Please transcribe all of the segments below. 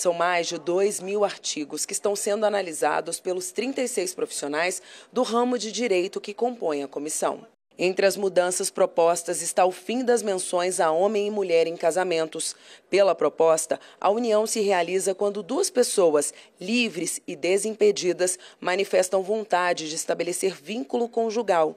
São mais de 2 mil artigos que estão sendo analisados pelos 36 profissionais do ramo de direito que compõem a comissão. Entre as mudanças propostas está o fim das menções a homem e mulher em casamentos. Pela proposta, a união se realiza quando duas pessoas, livres e desimpedidas, manifestam vontade de estabelecer vínculo conjugal.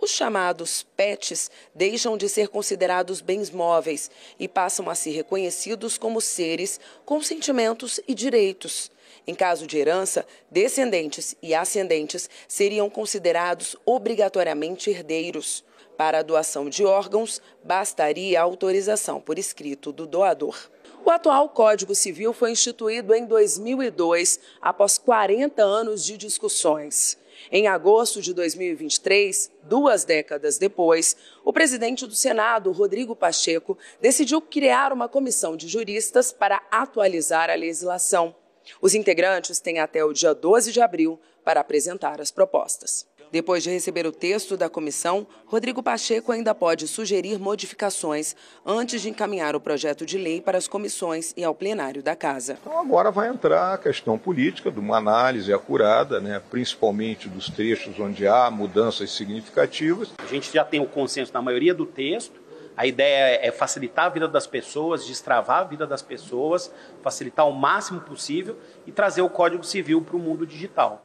Os chamados PETs deixam de ser considerados bens móveis e passam a ser reconhecidos como seres com sentimentos e direitos. Em caso de herança, descendentes e ascendentes seriam considerados obrigatoriamente herdeiros. Para a doação de órgãos, bastaria a autorização por escrito do doador. O atual Código Civil foi instituído em 2002, após 40 anos de discussões. Em agosto de 2023, duas décadas depois, o presidente do Senado, Rodrigo Pacheco, decidiu criar uma comissão de juristas para atualizar a legislação. Os integrantes têm até o dia 12 de abril para apresentar as propostas. Depois de receber o texto da comissão, Rodrigo Pacheco ainda pode sugerir modificações antes de encaminhar o projeto de lei para as comissões e ao plenário da Casa. Então agora vai entrar a questão política de uma análise acurada, né, principalmente dos trechos onde há mudanças significativas. A gente já tem o consenso na maioria do texto. A ideia é facilitar a vida das pessoas, destravar a vida das pessoas, facilitar o máximo possível e trazer o Código Civil para o mundo digital.